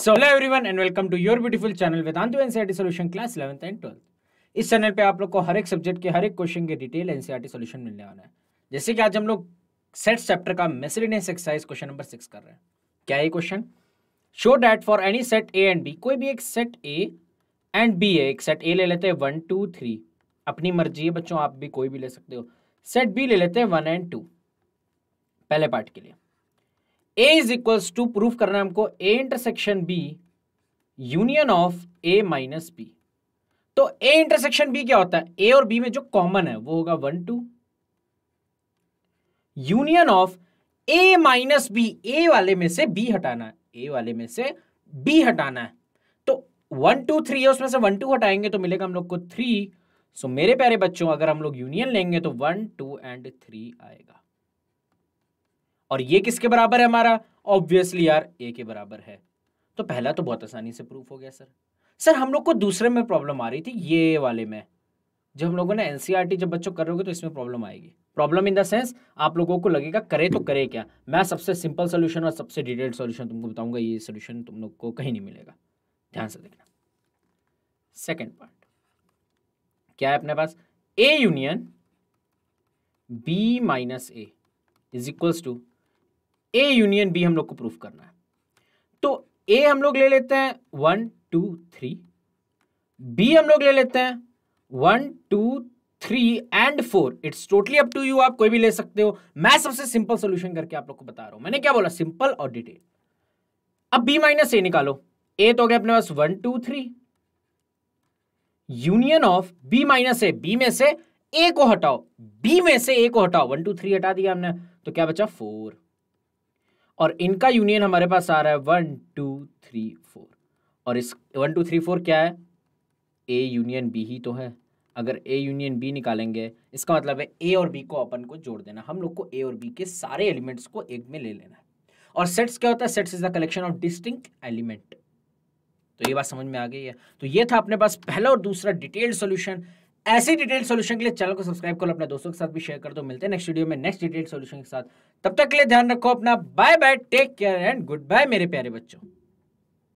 so hello everyone and welcome to your beautiful channel Vedantu NCERT solution class 11th and 12th इस channel पे आप लोग को हर एक सब्जेक्ट के हर एक क्वेश्चन के डिटेल एनसीईआरटी सॉल्यूशन मिलने वाला है जैसे कि आज हम लोग सेट्स चैप्टर का मेसलिनियस एक्सरसाइज क्वेश्चन नंबर 6 कर रहे हैं क्या है question show that for any set A and B कोई भी एक सेट ए एंड बी है एक सेट ए ले लेते हैं वन टू थ्री अपनी मर्जी है बच्चों आप भी कोई भी ले सकते हो सेट बी ले लेते हैं वन एंड टू पहले पार्ट के लिए A is equals to proof करना है हमको A intersection B union of A minus B तो ए इंटरसेक्शन बी क्या होता है ए और बी में जो कॉमन है वो होगा one two union of A minus B A वाले में से बी हटाना है ए वाले में से बी हटाना है तो वन टू थ्री है उसमें से वन टू हटाएंगे तो मिलेगा हम लोग को थ्री सो मेरे प्यारे बच्चों अगर हम लोग यूनियन लेंगे तो वन टू एंड थ्री आएगा और ये किसके बराबर है हमारा ऑब्वियसली यार ए के बराबर है तो पहला तो बहुत आसानी से प्रूफ हो गया सर सर हम लोग को दूसरे में प्रॉब्लम आ रही थी ये वाले में जब हम लोगों ने एनसीईआरटी e जब बच्चों हो तो इसमें प्रॉब्लम आएगी प्रॉब्लम इन द सेंस आप लोगों को लगेगा करे तो करे क्या मैं सबसे सिंपल सोल्यूशन और सबसे डिटेल्ड सोल्यूशन तुमको बताऊंगा ये सोल्यूशन तुम लोग को कहीं नहीं मिलेगा ध्यान से देखना सेकेंड पार्ट क्या है अपने पास A union B minus A is equals to A union B हम लोग को प्रूफ करना है तो ए हम लोग ले लेते हैं वन टू थ्री बी हम लोग ले लेते हैं one two three and four it's totally up to you आप कोई भी ले सकते हो मैं सबसे सिंपल सोल्यूशन करके आप लोग को बता रहा हूं मैंने क्या बोला सिंपल और डिटेल अब बी माइनस ए निकालो ए तो हो गया अपने पास one two three union of B minus A B में से ए को हटाओ बी में से ए को हटाओ वन टू थ्री हटा दिया हमने तो क्या बचा फोर और इनका यूनियन हमारे पास आ रहा है वन टू थ्री फोर और इस वन टू थ्री फोर क्या है ए यूनियन बी ही तो है अगर ए यूनियन बी निकालेंगे इसका मतलब है ए और बी को अपन को जोड़ देना हम लोग को ए और बी के सारे एलिमेंट्स को एक में ले लेना है और सेट्स क्या होता है sets is the collection of distinct element तो ये बात समझ में आ गई है तो ये था अपने पास पहला और दूसरा डिटेल्ड सोल्यूशन ऐसे डिटेल सॉल्यूशन के लिए चैनल को सब्सक्राइब करो अपने दोस्तों के साथ भी शेयर कर दो मिलते हैं नेक्स्ट वीडियो में नेक्स्ट डिटेल सॉल्यूशन के साथ तब तक के लिए ध्यान रखो अपना bye bye take care and good bye मेरे प्यारे बच्चों